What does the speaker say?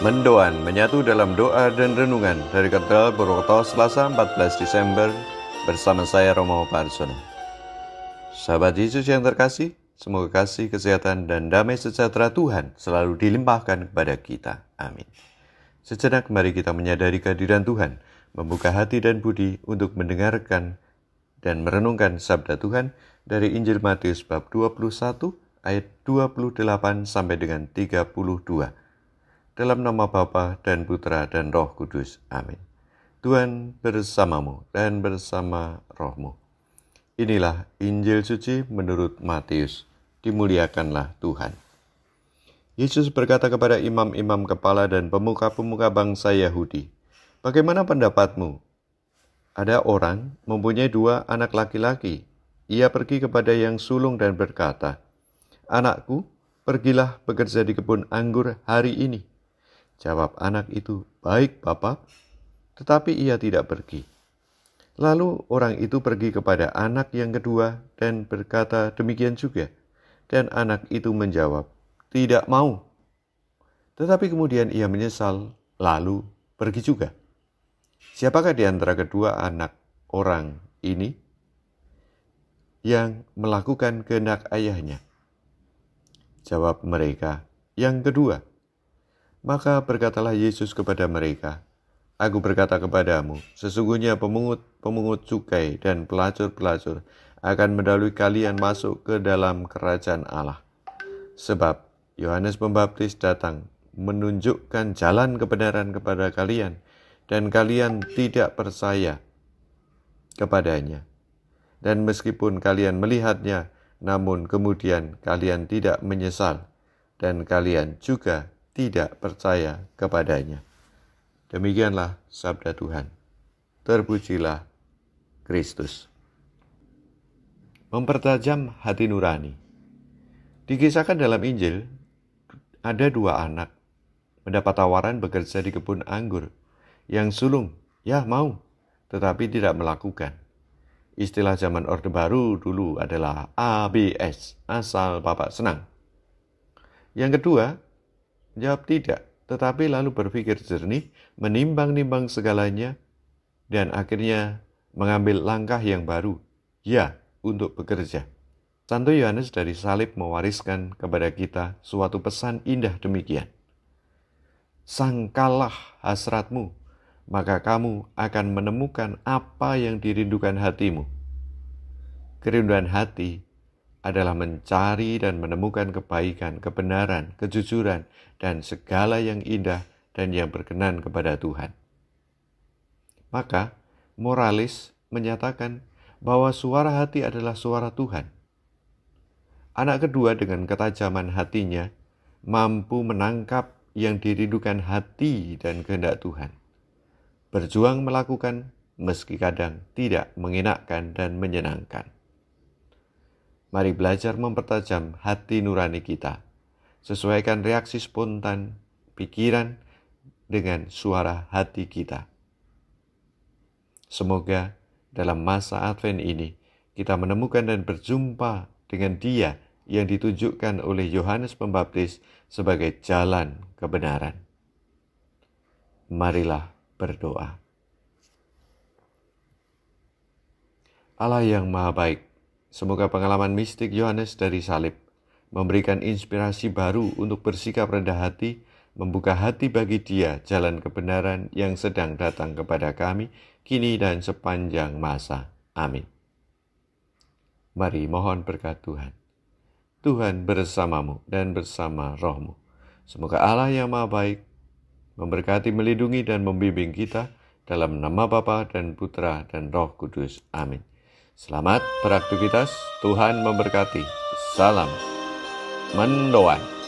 Mendoan menyatu dalam doa dan renungan dari Katedral Purwokerto Selasa 14 Desember bersama saya Romo Parsono. Sahabat Yesus yang terkasih, semoga kasih, kesehatan, dan damai sejahtera Tuhan selalu dilimpahkan kepada kita. Amin. Sejenak mari kita menyadari kehadiran Tuhan, membuka hati dan budi untuk mendengarkan dan merenungkan sabda Tuhan dari Injil Matius bab 21 ayat 28 sampai dengan 32 dalam nama Bapa dan Putra dan Roh Kudus. Amin. Tuhan bersamamu dan bersama rohmu. Inilah Injil suci menurut Matius. Dimuliakanlah Tuhan. Yesus berkata kepada imam-imam kepala dan pemuka-pemuka bangsa Yahudi, "Bagaimana pendapatmu? Ada orang mempunyai dua anak laki-laki. Ia pergi kepada yang sulung dan berkata, 'Anakku, pergilah bekerja di kebun anggur hari ini.' Jawab anak itu, "Baik, Bapak." Tetapi ia tidak pergi. Lalu orang itu pergi kepada anak yang kedua dan berkata demikian juga. Dan anak itu menjawab, "Tidak mau." Tetapi kemudian ia menyesal, lalu pergi juga. Siapakah di antara kedua anak orang ini yang melakukan kehendak ayahnya? Jawab mereka, yang kedua. Maka berkatalah Yesus kepada mereka, Aku berkata kepadamu, sesungguhnya pemungut-pemungut cukai dan pelacur-pelacur akan mendahului kalian masuk ke dalam kerajaan Allah. Sebab Yohanes Pembaptis datang menunjukkan jalan kebenaran kepada kalian dan kalian tidak percaya kepadanya. Dan meskipun kalian melihatnya, namun kemudian kalian tidak menyesal dan kalian juga tidak percaya kepadanya. Demikianlah sabda Tuhan. Terpujilah Kristus. Mempertajam hati nurani. Dikisahkan dalam Injil, ada dua anak mendapat tawaran bekerja di kebun anggur. Yang sulung, ya mau, tetapi tidak melakukan. Istilah zaman Orde Baru dulu adalah ABS, asal Bapak senang. Yang kedua, Jawab tidak, tetapi lalu berpikir jernih, menimbang-nimbang segalanya, dan akhirnya mengambil langkah yang baru, ya, untuk bekerja. Santo Yohanes dari salib mewariskan kepada kita suatu pesan indah demikian. Sangkalah hasratmu, maka kamu akan menemukan apa yang dirindukan hatimu. Kerinduan hati adalah mencari dan menemukan kebaikan, kebenaran, kejujuran, dan segala yang indah dan yang berkenan kepada Tuhan. Maka, moralis menyatakan bahwa suara hati adalah suara Tuhan. Anak kedua dengan ketajaman hatinya mampu menangkap yang dirindukan hati dan kehendak Tuhan. Berjuang melakukan meski kadang tidak mengenakkan dan menyenangkan. Mari belajar mempertajam hati nurani kita. Sesuaikan reaksi spontan pikiran dengan suara hati kita. Semoga dalam masa Advent ini kita menemukan dan berjumpa dengan Dia yang ditunjukkan oleh Yohanes Pembaptis sebagai jalan kebenaran. Marilah berdoa. Allah yang Maha Baik, Semoga pengalaman mistik Yohanes dari salib memberikan inspirasi baru untuk bersikap rendah hati, membuka hati bagi dia jalan kebenaran yang sedang datang kepada kami kini dan sepanjang masa. Amin. Mari mohon berkat Tuhan. Tuhan bersamamu dan bersama rohmu. Semoga Allah yang maha baik memberkati, melindungi, dan membimbing kita dalam nama Bapa dan Putra dan Roh Kudus. Amin. Selamat beraktivitas, Tuhan memberkati. Salam mendoan.